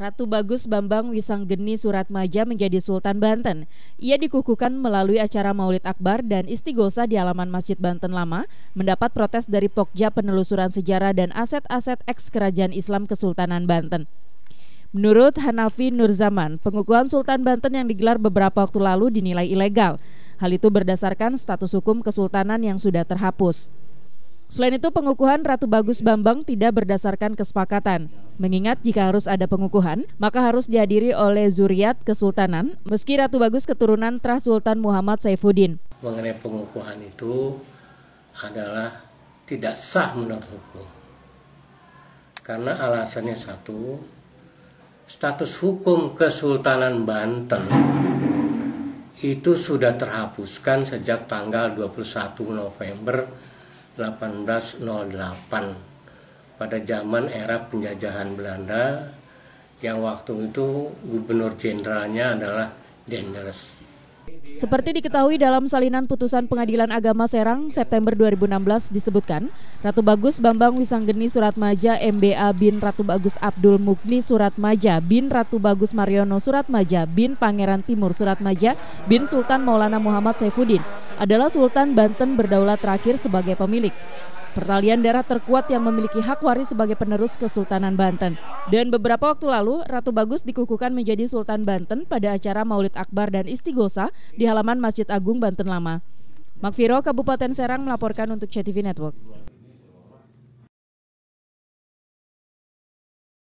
Ratu Bagus Bambang Wisanggeni Suratmaja menjadi Sultan Banten. Ia dikukuhkan melalui acara Maulid Akbar dan istighosa di alaman Masjid Banten Lama, mendapat protes dari Pokja Penelusuran Sejarah dan Aset-aset Eks Kerajaan Islam Kesultanan Banten. Menurut Hanafi Nurzaman, pengukuhan Sultan Banten yang digelar beberapa waktu lalu dinilai ilegal. Hal itu berdasarkan status hukum kesultanan yang sudah terhapus. Selain itu, pengukuhan Ratu Bagus Bambang tidak berdasarkan kesepakatan. Mengingat jika harus ada pengukuhan, maka harus dihadiri oleh zuriat kesultanan, meski Ratu Bagus keturunan Trah Sultan Muhammad Saifuddin. Mengenai pengukuhan itu adalah tidak sah menurut hukum. Karena alasannya satu, status hukum Kesultanan Banten itu sudah terhapuskan sejak tanggal 21 November 1808 pada zaman era penjajahan Belanda yang waktu itu gubernur jenderalnya adalah Dendels. Seperti diketahui dalam salinan putusan Pengadilan Agama Serang September 2016 disebutkan, Ratu Bagus Bambang Wisanggeni Suratmaja MBA bin Ratu Bagus Abdul Mukni Suratmaja bin Ratu Bagus Mariono Suratmaja bin Pangeran Timur Suratmaja bin Sultan Maulana Muhammad Saifuddin adalah Sultan Banten berdaulat terakhir sebagai pemilik. Pertalian darah terkuat yang memiliki hak waris sebagai penerus Kesultanan Banten. Dan beberapa waktu lalu, Ratu Bagus dikukuhkan menjadi Sultan Banten pada acara Maulid Akbar dan Istigosa di halaman Masjid Agung Banten Lama. Makviro Kabupaten Serang melaporkan untuk CTV Network.